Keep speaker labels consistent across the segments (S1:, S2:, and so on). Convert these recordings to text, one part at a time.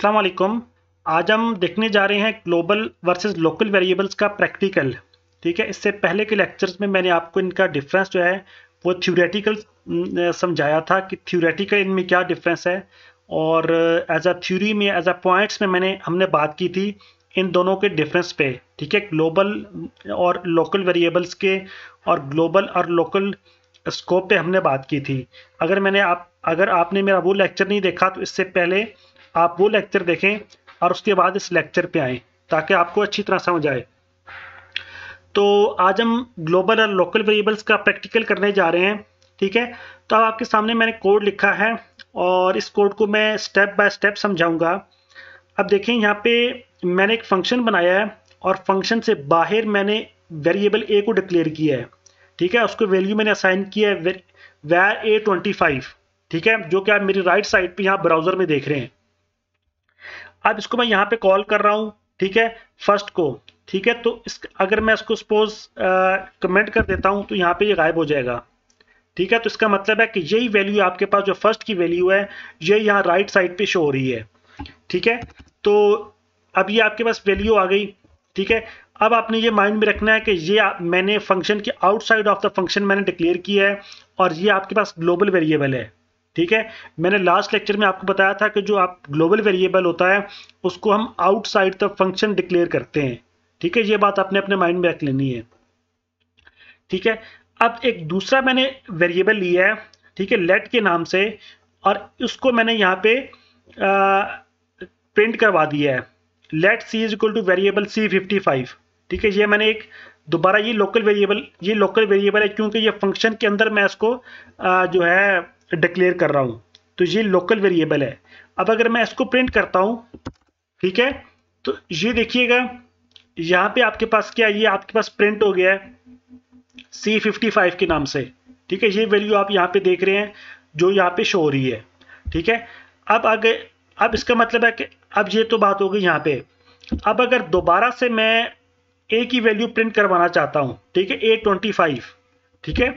S1: असलकुम आज हम देखने जा रहे हैं ग्लोबल वर्सेस लोकल वेरिएबल्स का प्रैक्टिकल ठीक है इससे पहले के लेक्चर्स में मैंने आपको इनका डिफरेंस जो है वो थ्योरेटिकल समझाया था कि थ्योरेटिकल इनमें क्या डिफरेंस है और एज अ थ्योरी में एज अ पॉइंट्स में मैंने हमने बात की थी इन दोनों के डिफरेंस पे ठीक है ग्लोबल और लोकल वेरिएबल्स के और ग्लोबल और लोकल स्कोप पे हमने बात की थी अगर मैंने आप अगर आपने मेरा वो लेक्चर नहीं देखा तो इससे पहले आप वो लेक्चर देखें और उसके बाद इस लेक्चर पे आएँ ताकि आपको अच्छी तरह समझ आए तो आज हम ग्लोबल और लोकल वेरिएबल्स का प्रैक्टिकल करने जा रहे हैं ठीक है तो अब आपके सामने मैंने कोड लिखा है और इस कोड को मैं स्टेप बाय स्टेप समझाऊंगा अब देखें यहाँ पे मैंने एक फंक्शन बनाया है और फंक्शन से बाहर मैंने वेरिएबल ए को डिक्लेयर किया है ठीक है उसको वैल्यू मैंने असाइन किया है वैर ए ट्वेंटी फाइव ठीक है जो कि आप मेरी राइट साइड पर यहाँ ब्राउज़र में देख रहे हैं अब इसको मैं यहाँ पे कॉल कर रहा हूँ ठीक है फर्स्ट को ठीक है तो इस अगर मैं इसको सपोज कमेंट कर देता हूँ तो यहाँ पे ये गायब हो जाएगा ठीक है तो इसका मतलब है कि यही वैल्यू आपके पास जो फर्स्ट की वैल्यू है ये यहाँ राइट साइड पे शो हो रही है ठीक है तो अब ये आपके पास वैल्यू आ गई ठीक है अब आपने ये माइंड में रखना है कि ये मैंने फंक्शन के आउटसाइड ऑफ द फंक्शन मैंने डिक्लेयर किया है और ये आपके पास ग्लोबल वेरिएबल है ठीक है मैंने लास्ट लेक्चर में आपको बताया था कि जो आप ग्लोबल वेरिएबल होता है उसको हम आउटसाइड द फंक्शन डिक्लेयर करते हैं ठीक है ये बात आपने अपने माइंड में रख लेनी है ठीक है अब एक दूसरा मैंने वेरिएबल लिया है ठीक है लेट के नाम से और उसको मैंने यहाँ पे प्रिंट करवा दिया है let C is equal to variable C fifty five ठीक है ये मैंने एक दोबारा ये लोकल वेरिएबल ये लोकल वेरिएबल है क्योंकि ये फंक्शन के अंदर मैं इसको आ, जो है डिक्लेयर कर रहा हूं तो ये लोकल वेरिएबल है अब अगर मैं इसको प्रिंट करता हूं ठीक है तो ये देखिएगा यहाँ पे आपके पास क्या ये आपके पास प्रिंट हो गया है सी फिफ्टी फाइव के नाम से ठीक है ये वैल्यू आप यहाँ पे देख रहे हैं जो यहाँ पे शो हो रही है ठीक है अब अगर अब इसका मतलब है कि अब ये तो बात हो गई यहाँ पे अब अगर दोबारा से मैं ए की वैल्यू प्रिंट करवाना चाहता हूँ ठीक है ए ट्वेंटी फाइव ठीक है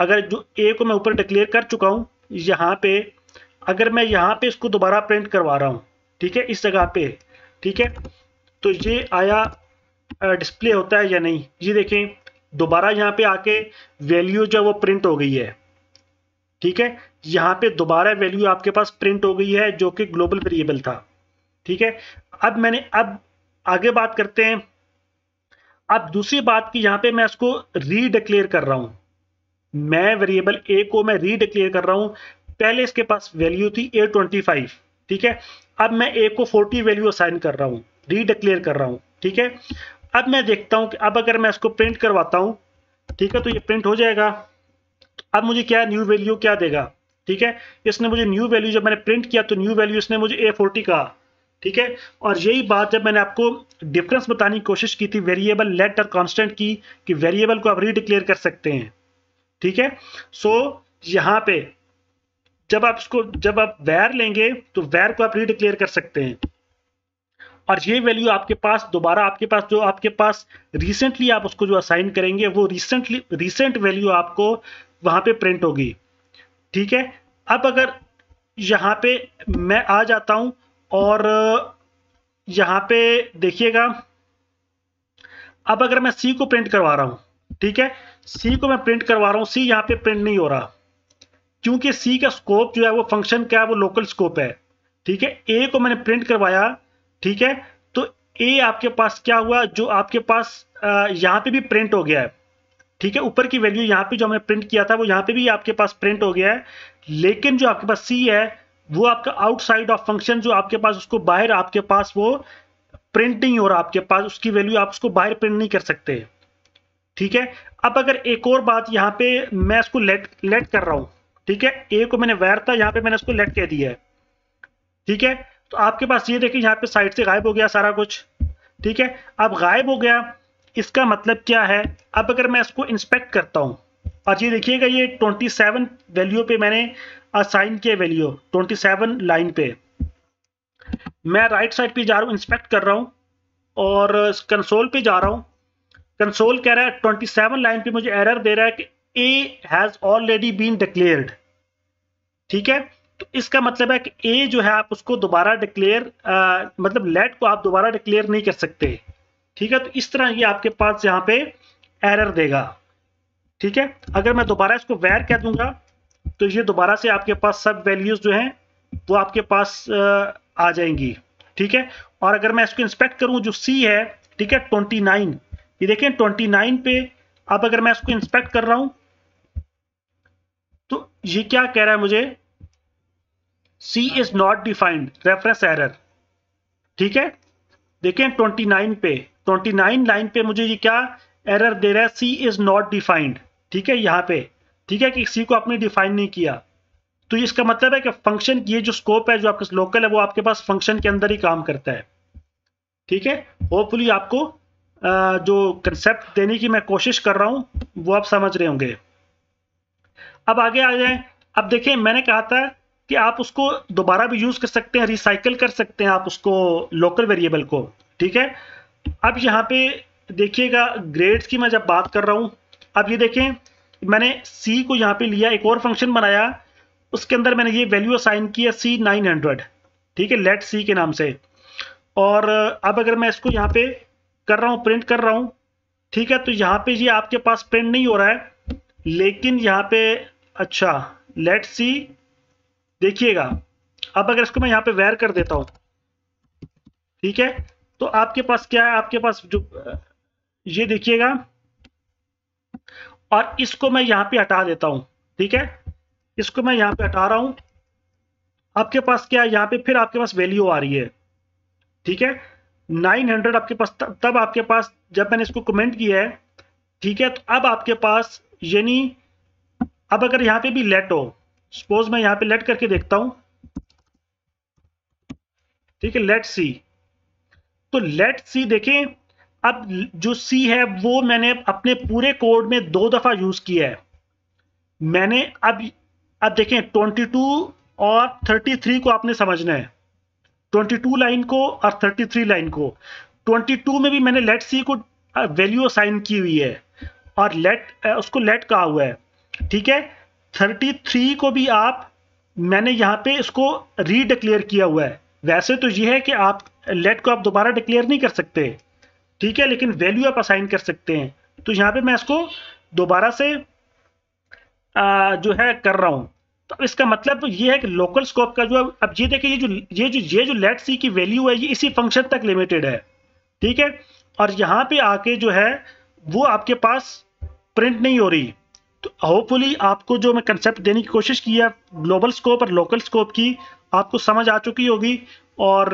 S1: अगर जो ए को मैं ऊपर डिक्लेयर कर चुका हूँ यहाँ पे अगर मैं यहाँ पे इसको दोबारा प्रिंट करवा रहा हूँ ठीक है इस जगह पे ठीक है तो ये आया डिस्प्ले होता है या नहीं ये देखें दोबारा यहाँ पे आके वैल्यू जो वो प्रिंट हो गई है ठीक है यहाँ पे दोबारा वैल्यू आपके पास प्रिंट हो गई है जो कि ग्लोबल वेरिएबल था ठीक है अब मैंने अब आगे बात करते हैं अब दूसरी बात की यहाँ पे मैं इसको रीडिक्लेयर कर रहा हूँ मैं वेरिएबल ए को मैं रीडिक्लेयर कर रहा हूं पहले इसके पास वैल्यू थी ए ट्वेंटी फाइव ठीक है अब मैं ए को फोर्टी वैल्यू असाइन कर रहा हूँ रीडिक्लेयर कर रहा हूँ ठीक है अब मैं देखता हूँ कि अब अगर मैं इसको प्रिंट करवाता हूँ ठीक है तो ये प्रिंट हो जाएगा अब मुझे क्या न्यू वैल्यू क्या देगा ठीक है इसने मुझे न्यू वैल्यू जब मैंने प्रिंट किया तो न्यू वैल्यू इसने मुझे ए फोर्टी कहा ठीक है और यही बात जब मैंने आपको डिफरेंस बताने की कोशिश की थी वेरिएबल लेट और कांस्टेंट की कि वेरिएबल को आप रीडिक्लेयर कर सकते हैं ठीक है सो so, यहाँ पे जब आप इसको जब आप वैर लेंगे तो वैर को आप रीडिक्लेयर कर सकते हैं और ये वैल्यू आपके पास दोबारा आपके पास जो आपके पास रिसेंटली आप उसको जो असाइन करेंगे वो रिसेंटली रिसेंट वैल्यू आपको वहां पे प्रिंट होगी ठीक है अब अगर यहां पे मैं आ जाता हूं और यहां पे देखिएगा अब अगर मैं सी को प्रिंट करवा रहा हूं ठीक है सी को मैं प्रिंट करवा रहा हूँ सी यहाँ पे प्रिंट नहीं हो रहा क्योंकि सी का स्कोप जो है वो फंक्शन क्या है वो लोकल स्कोप है ठीक है ए को मैंने प्रिंट करवाया ठीक है तो ए आपके पास क्या हुआ जो आपके पास यहाँ पे भी प्रिंट हो गया है ठीक है ऊपर की वैल्यू यहाँ पे जो हमने प्रिंट किया था वो यहाँ पे भी आपके पास प्रिंट हो गया है लेकिन जो आपके पास सी है वो आपका आउटसाइड ऑफ फंक्शन जो आपके पास उसको बाहर आपके पास वो प्रिंट नहीं हो रहा आपके पास उसकी वैल्यू आप उसको बाहर प्रिंट नहीं कर सकते ठीक है अब अगर एक और बात यहाँ पे मैं इसको लेट लेट कर रहा हूँ ठीक है ए को मैंने वैर था यहाँ पे मैंने इसको लेट कह दिया है ठीक है तो आपके पास ये देखिए यहाँ पे साइड से गायब हो गया सारा कुछ ठीक है अब गायब हो गया इसका मतलब क्या है अब अगर मैं इसको इंस्पेक्ट करता हूँ और ये देखिएगा ये ट्वेंटी सेवन वैल्यू पे मैंने असाइन किया वैल्यू ट्वेंटी सेवन लाइन पे मैं राइट साइड पे जा रहा हूँ इंस्पेक्ट कर रहा हूँ और कंसोल पे जा रहा हूँ कंसोल कह रहा है ट्वेंटी सेवन लाइन पे मुझे एरर दे रहा है कि A has already been declared ठीक है तो इसका मतलब है कि ए जो है आप उसको दोबारा डिक्लेयर मतलब लेट को आप दोबारा डिक्लेयर नहीं कर सकते ठीक है तो इस तरह ये आपके पास यहाँ पे एरर देगा ठीक है अगर मैं दोबारा इसको वैर कह दूंगा तो ये दोबारा से आपके पास सब वैल्यूज जो हैं वो आपके पास आ जाएंगी ठीक है और अगर मैं इसको इंस्पेक्ट करूं जो सी है ठीक है ट्वेंटी नाइन ये देखें 29 पे अब अगर मैं इसको इंस्पेक्ट कर रहा हूं तो ये क्या कह रहा है मुझे C is not defined reference error ठीक है देखें 29 पे 29 लाइन पे मुझे ये क्या एरर दे रहा है सी इज नॉट डिफाइंड ठीक है यहां पे ठीक है कि सी को आपने डिफाइन नहीं किया तो इसका मतलब है कि फंक्शन ये जो स्कोप है जो आपके लोकल है वो आपके पास फंक्शन के अंदर ही काम करता है ठीक है होपफुली आपको जो कंसेप्ट देने की मैं कोशिश कर रहा हूँ वो आप समझ रहे होंगे अब आगे आ जाए अब देखिए मैंने कहा था कि आप उसको दोबारा भी यूज़ कर सकते हैं रिसाइकल कर सकते हैं आप उसको लोकल वेरिएबल को ठीक है अब यहाँ पे देखिएगा ग्रेड्स की मैं जब बात कर रहा हूँ अब ये देखें मैंने सी को यहाँ पे लिया एक और फंक्शन बनाया उसके अंदर मैंने ये वैल्यू असाइन किया सी नाइन हंड्रेड ठीक है लेट सी के नाम से और अब अगर मैं इसको यहाँ पे कर रहा हूं प्रिंट कर रहा हूं ठीक है तो यहाँ पे ये आपके पास प्रिंट नहीं हो रहा है लेकिन यहाँ पे अच्छा लेट सी देखिएगा अब अगर इसको मैं यहाँ पे वेयर कर देता हूँ ठीक है तो आपके पास क्या है आपके पास जो ये देखिएगा और इसको मैं यहाँ पे हटा देता हूँ ठीक है इसको मैं यहाँ पे हटा रहा हूँ आपके पास क्या है यहाँ पे फिर आपके पास वैल्यू आ रही है ठीक है 900 आपके पास तब आपके पास जब मैंने इसको कमेंट किया है ठीक है तो अब आपके पास यानी अब अगर यहाँ पे भी लेट हो सपोज मैं यहाँ पे लेट करके देखता हूँ ठीक है लेट सी तो लेट सी देखें अब जो सी है वो मैंने अपने पूरे कोड में दो दफा यूज किया है मैंने अब अब देखें 22 और 33 को आपने समझना है 22 लाइन को और 33 लाइन को 22 में भी मैंने लेट सी को वैल्यू असाइन की हुई है और लेट उसको लेट कहा हुआ है ठीक है 33 को भी आप मैंने यहाँ पे इसको रीडिक्लेयर किया हुआ है वैसे तो ये है कि आप लेट को आप दोबारा डिक्लेयर नहीं कर सकते ठीक है लेकिन वैल्यू आप असाइन कर सकते हैं तो यहाँ पे मैं इसको दोबारा से आ, जो है कर रहा हूँ तो इसका मतलब ये है कि लोकल स्कोप का जो अब ये देखिए ये जो ये जो ये जो लेट सी की वैल्यू है ये इसी फंक्शन तक लिमिटेड है ठीक है और यहाँ पे आके जो है वो आपके पास प्रिंट नहीं हो रही तो होपफुली आपको जो मैं कंसेप्ट देने की कोशिश की है ग्लोबल स्कोप और लोकल स्कोप की आपको समझ आ चुकी होगी और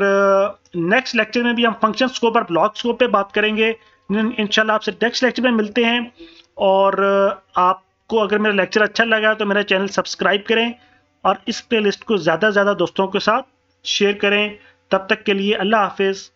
S1: नेक्स्ट uh, लेक्चर में भी हम फंक्शन स्कोप और ब्लॉक स्कोप पर बात करेंगे इंशाल्लाह आपसे नेक्स्ट लेक्चर में मिलते हैं और uh, आप को अगर मेरा लेक्चर अच्छा लगा तो मेरा चैनल सब्सक्राइब करें और इस प्लेलिस्ट को ज़्यादा से ज़्यादा दोस्तों के साथ शेयर करें तब तक के लिए अल्लाह हाफिज़